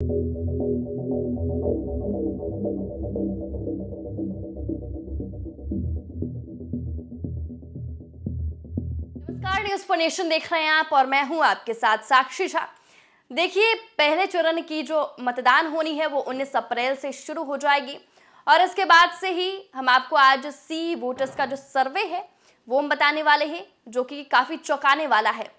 नमस्कार news for nation देख रहे हैं आप और मैं हूं आपके साथ साक्षी झा देखिए पहले चरण की जो मतदान होनी है वो 19 अप्रैल से शुरू हो जाएगी और इसके बाद से ही हम आपको आज सी वोटर्स का जो सर्वे है वो हम बताने वाले हैं जो कि काफ़ी चौंकाने वाला है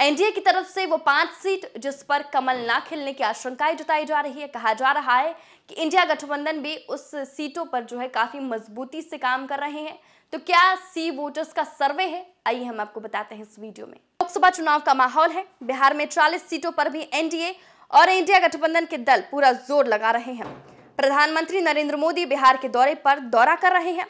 एनडीए की तरफ से वो पांच सीट जिस पर कमल ना खिलने की आशंकाएं जताई जा रही है कहा जा रहा है कि इंडिया गठबंधन भी उस सीटों पर जो है काफी मजबूती से काम कर रहे हैं तो क्या सी वोटर्स का सर्वे है आइए हम आपको बताते हैं इस वीडियो में लोकसभा चुनाव का माहौल है बिहार में चालीस सीटों पर भी एनडीए और इंडिया गठबंधन के दल पूरा जोर लगा रहे हैं प्रधानमंत्री नरेंद्र मोदी बिहार के दौरे पर दौरा कर रहे हैं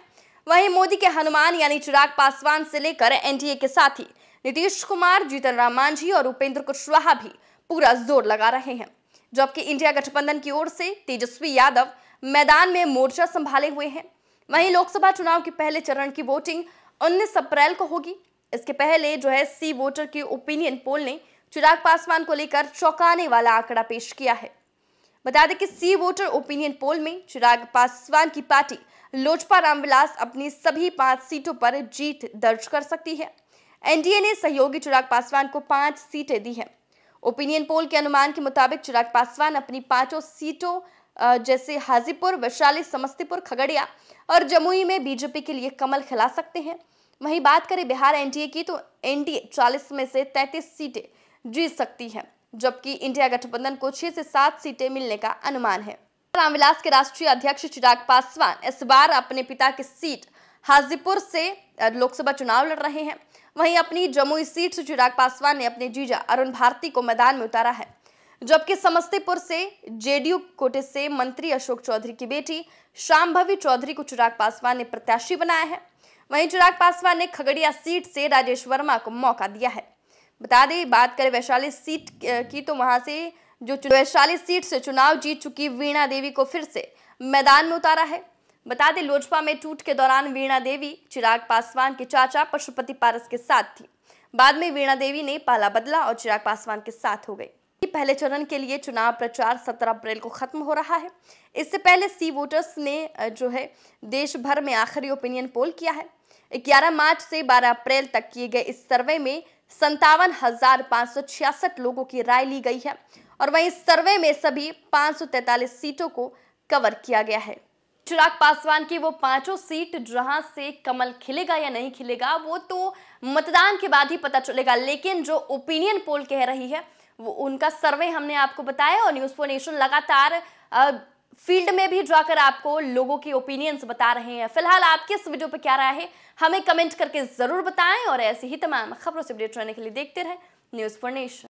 वहीं मोदी के हनुमान यानी चिराग पासवान से लेकर एनडीए के साथी नीतीश कुमार जीतन राम मांझी और उपेंद्र कुशवाहा भी पूरा जोर लगा रहे हैं जबकि इंडिया गठबंधन की ओर से तेजस्वी यादव मैदान में मोर्चा संभाले हुए हैं वहीं लोकसभा चुनाव के पहले चरण की वोटिंग 19 अप्रैल को होगी इसके पहले जो है सी वोटर की ओपिनियन पोल ने चिराग पासवान को लेकर चौंकाने वाला आंकड़ा पेश किया है बता दें कि सी वोटर ओपिनियन पोल में चिराग पासवान की पार्टी लोजपा रामविलास अपनी सभी पांच सीटों पर जीत दर्ज कर सकती है एनडीए ने सहयोगी चिराग पासवान को पांच सीटें दी हैं ओपिनियन पोल के अनुमान के मुताबिक चिराग पासवान अपनी पांचों सीटों जैसे हाजीपुर वैशाली समस्तीपुर खगड़िया और जमुई में बीजेपी के लिए कमल खिला सकते हैं वहीं बात करें बिहार एनडीए की तो एनडीए 40 में से 33 सीटें जीत सकती है जबकि इंडिया गठबंधन को छह से सात सीटें मिलने का अनुमान है रामविलास के राष्ट्रीय अध्यक्ष चिराग पासवान इस बार अपने पिता की सीट हाजीपुर से लोकसभा चुनाव लड़ रहे हैं वहीं अपनी जमुई सीट से चिराग पासवान ने अपने जीजा अरुण भारती को मैदान में उतारा है जबकि समस्तीपुर से जेडीयू कोटे से मंत्री अशोक चौधरी की बेटी श्यामभवी चौधरी को चिराग पासवान ने प्रत्याशी बनाया है वहीं चिराग पासवान ने खगड़िया सीट से राजेश वर्मा को मौका दिया है बता दें बात करें वैशाली सीट की तो वहां से जो वैशाली सीट से चुनाव जीत चुकी वीणा देवी को फिर से मैदान में उतारा है बता दें लोजपा में टूट के दौरान वीणा देवी चिराग पासवान के चाचा पशुपति पारस के साथ थी बाद में वीणा देवी ने पाला बदला और चिराग पासवान के साथ हो गई पहले चरण के लिए चुनाव प्रचार 17 अप्रैल को खत्म हो रहा है इससे पहले सी वोटर्स ने जो है देश भर में आखिरी ओपिनियन पोल किया है 11 मार्च से 12 अप्रैल तक किए गए इस सर्वे में संतावन हजार सौ छियासठ लोगों की राय ली गई है और वहीं सर्वे में सभी 543 सीटों को कवर किया गया है चिराग पासवान की वो पांचों सीट जहां से कमल खिलेगा या नहीं खिलेगा वो तो मतदान के बाद ही पता चलेगा लेकिन जो ओपिनियन पोल कह रही है वो उनका सर्वे हमने आपको बताया और न्यूज फोर नेशन लगातार फील्ड में भी जाकर आपको लोगों की ओपिनियंस बता रहे हैं फिलहाल आपके इस वीडियो पर क्या राय है हमें कमेंट करके जरूर बताएं और ऐसी ही तमाम खबरों से अपडेट रहने के लिए देखते रहे न्यूज फॉर नेशन